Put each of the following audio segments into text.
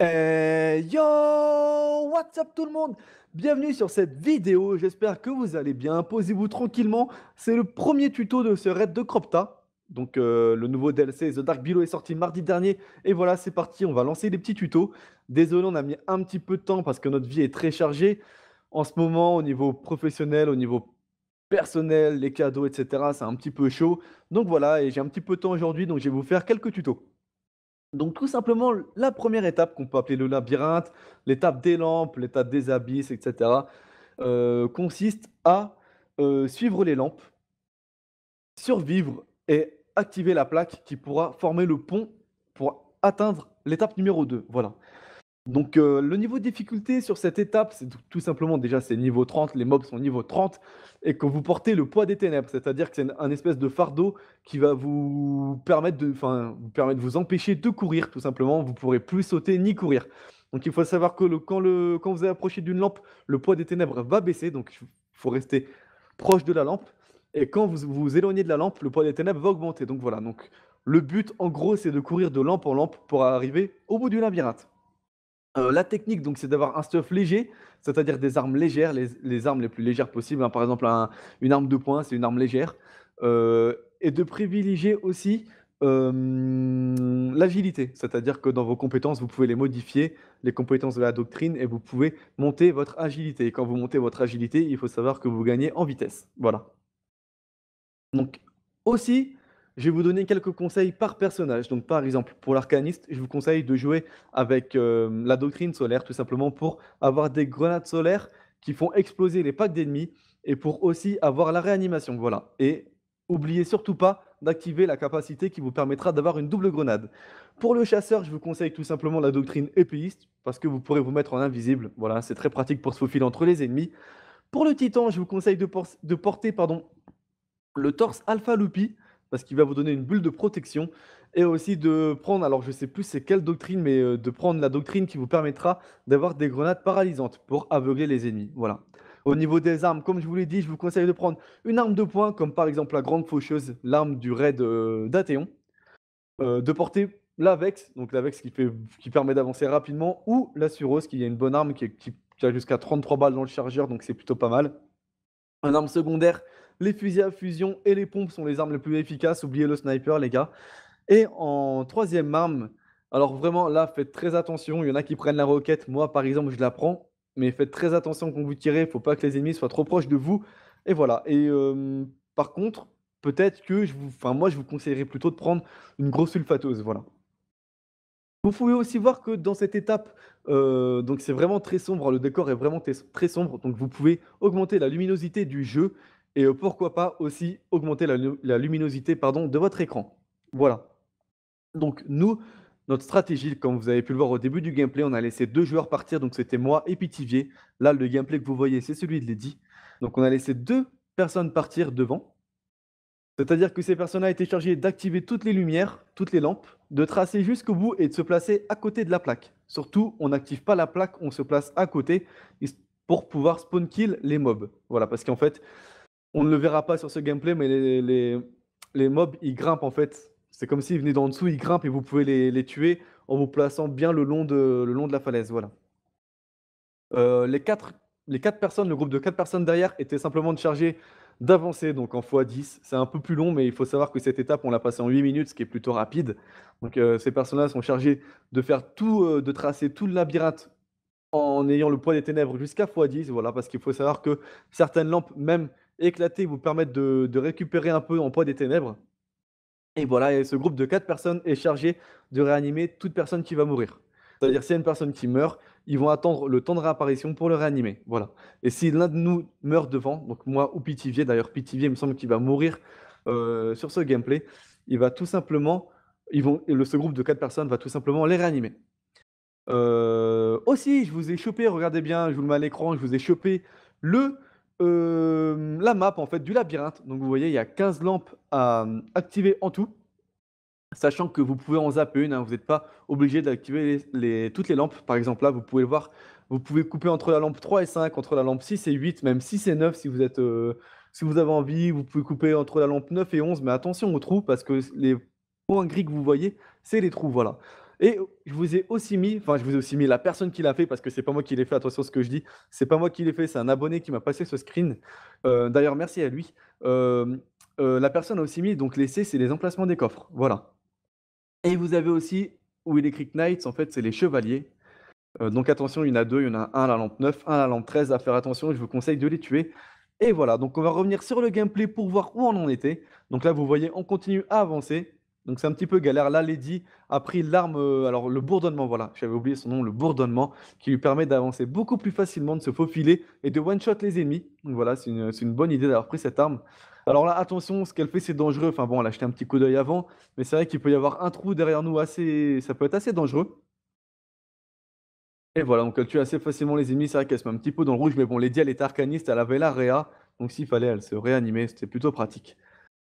et euh, yo, what's up tout le monde Bienvenue sur cette vidéo, j'espère que vous allez bien, posez-vous tranquillement. C'est le premier tuto de ce raid de Cropta. Donc euh, le nouveau DLC The Dark Below est sorti mardi dernier. Et voilà, c'est parti, on va lancer des petits tutos. Désolé, on a mis un petit peu de temps parce que notre vie est très chargée. En ce moment, au niveau professionnel, au niveau personnel, les cadeaux, etc., c'est un petit peu chaud. Donc voilà, et j'ai un petit peu de temps aujourd'hui, donc je vais vous faire quelques tutos. Donc tout simplement, la première étape qu'on peut appeler le labyrinthe, l'étape des lampes, l'étape des abysses, etc., euh, consiste à euh, suivre les lampes, survivre et activer la plaque qui pourra former le pont pour atteindre l'étape numéro 2. Voilà. Donc euh, le niveau de difficulté sur cette étape, c'est tout, simplement déjà c'est niveau 30, les mobs sont niveau 30, et que vous portez le poids des ténèbres, c'est-à-dire que c'est un espèce de fardeau qui va vous permettre de, vous de vous empêcher de courir, tout simplement, vous pourrez plus sauter ni courir. Donc il faut savoir que quand, vous quand vous approchez d'une lampe, le poids des ténèbres va baisser, donc il faut rester proche de la lampe, et quand vous vous éloignez de la lampe, le poids des ténèbres va augmenter. Donc voilà, donc le but en gros c'est de courir de lampe en lampe pour arriver au bout du labyrinthe. Euh, la technique, donc, c'est d'avoir un stuff léger, c'est-à-dire des armes légères, les, armes les plus légères possibles. Hein. Par exemple, une arme de poing, c'est une arme légère. Euh, et de privilégier aussi euh, l'agilité, c'est-à-dire que dans vos compétences, vous pouvez les modifier, les compétences de la doctrine, et vous pouvez monter votre agilité. Et quand vous montez votre agilité, il faut savoir que vous gagnez en vitesse. Voilà. Donc, aussi, je vais vous donner quelques conseils par personnage. Donc, par exemple, pour l'arcaniste, je vous conseille de jouer avec euh, la doctrine solaire, tout simplement pour avoir des grenades solaires qui font exploser les packs d'ennemis et pour aussi avoir la réanimation. Voilà. Et oubliez surtout pas d'activer la capacité qui vous permettra d'avoir une double grenade. Pour le chasseur, je vous conseille tout simplement la doctrine épéiste, parce que vous pourrez vous mettre en invisible. Voilà, c'est très pratique pour se faufiler entre les ennemis. Pour le titan, je vous conseille de, porter pardon, le torse alpha Lupi parce qu'il va vous donner une bulle de protection et aussi de prendre, alors je sais plus c'est quelle doctrine, mais euh, de prendre la doctrine qui vous permettra d'avoir des grenades paralysantes pour aveugler les ennemis. Voilà. Au niveau des armes, comme je vous l'ai dit, je vous conseille de prendre une arme de poing, comme par exemple la Grande Faucheuse, l'arme du raid euh, d'Athéon, euh, de porter l'Avex, donc l'Avex qui, qui permet d'avancer rapidement, ou la Surose, qui est une bonne arme qui, qui a jusqu'à 33 balles dans le chargeur, donc c'est plutôt pas mal. Une arme secondaire les fusils à fusion et les pompes sont les armes les plus efficaces. Oubliez le sniper, les gars. Et en troisième arme, alors vraiment là, faites très attention. Il y en a qui prennent la roquette. Moi, par exemple, je la prends. Mais faites très attention quand vous tirez. Il ne faut pas que les ennemis soient trop proches de vous. Et voilà. Et euh, par contre, peut-être que je vous, enfin moi, je vous conseillerais plutôt de prendre une grosse sulfateuse. Voilà. Vous pouvez aussi voir que dans cette étape, euh, donc c'est vraiment très sombre, le décor est vraiment très sombre, donc vous pouvez augmenter la luminosité du jeu et euh, pourquoi pas aussi augmenter la, luminosité pardon, de votre écran. Voilà. Donc nous, notre stratégie, comme vous avez pu le voir au début du gameplay, on a laissé deux joueurs partir, donc c'était moi et Pitivier. Là, le gameplay que vous voyez, c'est celui de Lady. Donc on a laissé deux personnes partir devant. C'est-à-dire que ces personnes là étaient chargées d'activer toutes les lumières, toutes les lampes, de tracer jusqu'au bout et de se placer à côté de la plaque. Surtout, on n'active pas la plaque, on se place à côté pour pouvoir spawn kill les mobs. Voilà, parce qu'en fait, on ne le verra pas sur ce gameplay, mais les, les, mobs, ils grimpent en fait. C'est comme s'ils venaient d'en dessous, ils grimpent et vous pouvez les, tuer en vous plaçant bien le long de, le long de la falaise. Voilà. Euh, les, quatre, les quatre personnes, le groupe de quatre personnes derrière était simplement chargé d'avancer, donc en x10. C'est un peu plus long, mais il faut savoir que cette étape, on l'a passée en 8 minutes, ce qui est plutôt rapide. Donc euh, ces personnes-là sont chargées de faire tout, euh, de tracer tout le labyrinthe en ayant le poids des ténèbres jusqu'à x10, voilà, parce qu'il faut savoir que certaines lampes, même éclater, vous permettre de, récupérer un peu en poids des ténèbres. Et voilà, ce groupe de quatre personnes est chargé de réanimer toute personne qui va mourir. C'est-à-dire, s'il y a une personne qui meurt, ils vont attendre le temps de réapparition pour le réanimer. Voilà. Et si l'un de nous meurt devant, donc moi ou Pitivier, d'ailleurs, Pitivier, me semble qu'il va mourir euh, sur ce gameplay, il va tout simplement, ils vont, le, ce groupe de quatre personnes va tout simplement les réanimer. Euh, aussi, je vous ai chopé, regardez bien, je vous le mets à l'écran, je vous ai chopé le euh, la map en fait du labyrinthe. Donc vous voyez, il y a 15 lampes à euh, activer en tout, sachant que vous pouvez en zapper une. Hein. vous n'êtes pas obligé d'activer les, toutes les lampes. Par exemple, là, vous pouvez voir, vous pouvez couper entre la lampe 3 et 5, entre la lampe 6 et 8, même 6 et 9 si vous êtes euh, si vous avez envie, vous pouvez couper entre la lampe 9 et 11, mais attention aux trous parce que les points gris que vous voyez, c'est les trous, voilà. Et je vous ai aussi mis, enfin, je vous ai aussi mis la personne qui l'a fait, parce que c'est pas moi qui l'ai fait, attention à ce que je dis. C'est pas moi qui l'ai fait, c'est un abonné qui m'a passé ce screen. Euh, d'ailleurs, merci à lui. Euh, euh, la personne a aussi mis, donc, C c'est les emplacements des coffres. Voilà. Et vous avez aussi, où il écrit Knights, en fait, c'est les chevaliers. donc, attention, il y en a deux, il y en a un à la lampe 9, un à la lampe 13, à faire attention, je vous conseille de les tuer. Et voilà, donc on va revenir sur le gameplay pour voir où on en était. Donc là, vous voyez, on continue à avancer. Donc c'est un petit peu galère. Là, Lady a pris l'arme, euh, alors le bourdonnement, voilà, j'avais oublié son nom, le bourdonnement, qui lui permet d'avancer beaucoup plus facilement, de se faufiler et de one-shot les ennemis. Donc voilà, c'est une, bonne idée d'avoir pris cette arme. Alors là, attention, ce qu'elle fait, c'est dangereux. Enfin bon, elle a jeté un petit coup d'œil avant, mais c'est vrai qu'il peut y avoir un trou derrière nous assez. Ça peut être assez dangereux. Et voilà, donc elle tue assez facilement les ennemis. C'est vrai qu'elle se met un petit peu dans le rouge, mais bon, Lady, elle est arcaniste, elle avait la réa. Donc s'il fallait, elle se réanimer, c'était plutôt pratique.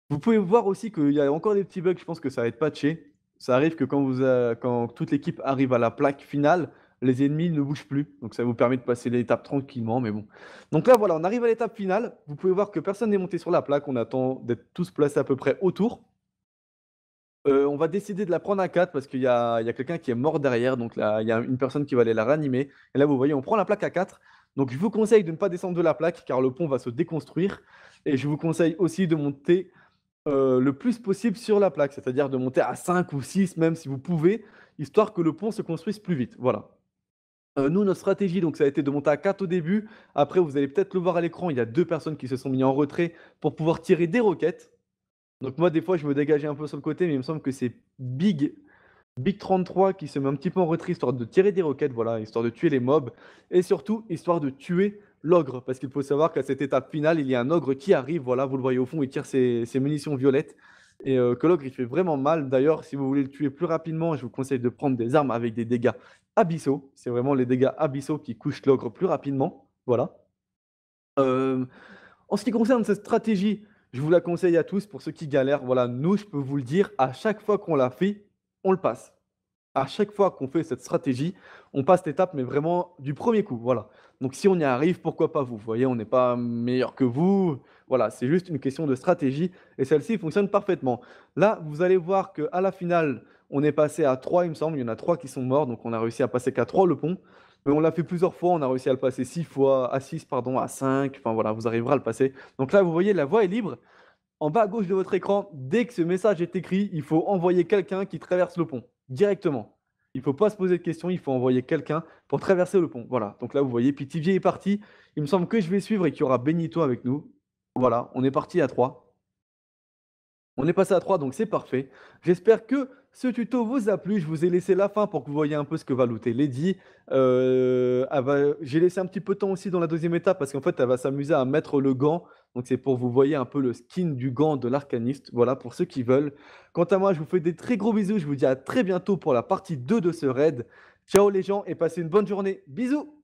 Vous pouvez voir aussi qu'il y a encore des petits bugs, je pense que ça va être patché. Ça arrive que quand, vous quand toute l'équipe arrive à la plaque finale, les ennemis ne bougent plus. Donc ça vous permet de passer l'étape tranquillement, mais bon. Donc là, voilà, on arrive à l'étape finale. Vous pouvez voir que personne n'est monté sur la plaque. On attend d'être tous placés à peu près autour. Euh, on va décider de la prendre à 4 parce qu'il y a, quelqu'un qui est mort derrière. Donc là, il y a une personne qui va aller la ranimer. Et là, vous voyez, on prend la plaque à 4. Donc je vous conseille de ne pas descendre de la plaque car le pont va se déconstruire. Et je vous conseille aussi de monter euh, le plus possible sur la plaque, c'est-à-dire de monter à 5 ou 6 même si vous pouvez, histoire que le pont se construise plus vite. Voilà. Euh, nous, notre stratégie, donc, ça a été de monter à 4 au début. Après, vous allez peut-être le voir à l'écran, il y a deux personnes qui se sont mis en retrait pour pouvoir tirer des roquettes. Donc moi, des fois, je me dégageais un peu sur le côté, mais il me semble que c'est Big Big 33 qui se met un petit peu en retrait histoire de tirer des roquettes, voilà, histoire de tuer les mobs et surtout histoire de tuer l'ogre, parce qu'il faut savoir qu'à cette étape finale, il y a un ogre qui arrive, voilà, vous le voyez au fond, il tire ses, munitions violettes, et euh, que l'ogre, il fait vraiment mal. D'ailleurs, si vous voulez le tuer plus rapidement, je vous conseille de prendre des armes avec des dégâts abyssaux. C'est vraiment les dégâts abyssaux qui couchent l'ogre plus rapidement, voilà. Euh, en ce qui concerne cette stratégie, je vous la conseille à tous, pour ceux qui galèrent, voilà, nous, je peux vous le dire, à chaque fois qu'on la fait, on le passe à chaque fois qu'on fait cette stratégie, on passe l'étape, mais vraiment du premier coup. Voilà. Donc si on y arrive, pourquoi pas vous, vous voyez, on n'est pas meilleur que vous. Voilà, c'est juste une question de stratégie et celle-ci fonctionne parfaitement. Là, vous allez voir qu'à la finale, on est passé à 3, il me semble. Il y en a 3 qui sont morts, donc on a réussi à passer qu'à 3 le pont. Mais on l'a fait plusieurs fois, on a réussi à le passer 6 fois, à 6, pardon, à 5. Enfin voilà, vous arriverez à le passer. Donc là, vous voyez, la voie est libre. En bas à gauche de votre écran, dès que ce message est écrit, il faut envoyer quelqu'un qui traverse le pont directement. Il faut pas se poser de questions, il faut envoyer quelqu'un pour traverser le pont. Voilà, donc là vous voyez, Tivier est parti. Il me semble que je vais suivre et qu'il y aura Benito avec nous. Voilà, on est parti à 3. On est passé à 3, donc c'est parfait. J'espère que ce tuto vous a plu. Je vous ai laissé la fin pour que vous voyez un peu ce que va looter Lady. Euh, j'ai laissé un petit peu de temps aussi dans la deuxième étape parce qu'en fait, elle va s'amuser à mettre le gant donc c'est pour vous voyez un peu le skin du gant de l'arcaniste. Voilà pour ceux qui veulent. Quant à moi, je vous fais des très gros bisous. Je vous dis à très bientôt pour la partie 2 de ce raid. Ciao les gens et passez une bonne journée. Bisous